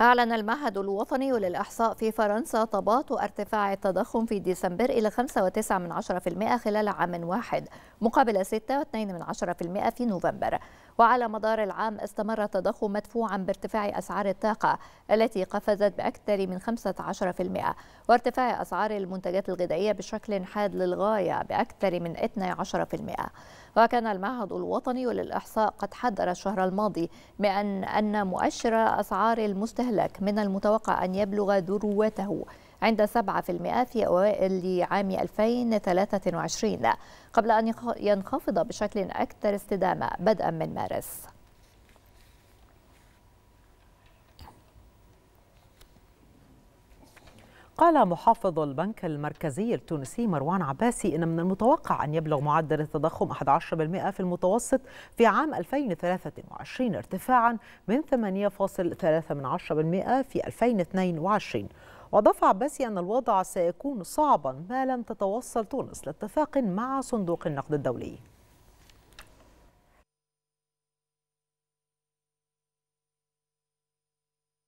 أعلن المعهد الوطني للإحصاء في فرنسا تباطؤ ارتفاع التضخم في ديسمبر إلى 5.9% خلال عام واحد مقابل 6.2% في نوفمبر وعلى مدار العام استمر التضخم مدفوعا بارتفاع أسعار الطاقة التي قفزت بأكثر من 15% وارتفاع أسعار المنتجات الغذائية بشكل حاد للغاية بأكثر من 12% وكان المعهد الوطني للإحصاء قد حذر الشهر الماضي بأن أن مؤشر أسعار المستهلك من المتوقع أن يبلغ ذروته عند 7% في أوائل عام 2023 قبل أن ينخفض بشكل أكثر استدامة بدءا من مارس قال محافظ البنك المركزي التونسي مروان عباسي إن من المتوقع أن يبلغ معدل التضخم 11% في المتوسط في عام 2023 ارتفاعا من 8.3% في 2022 وأضاف عباسي أن الوضع سيكون صعبا ما لم تتوصل تونس لاتفاق مع صندوق النقد الدولي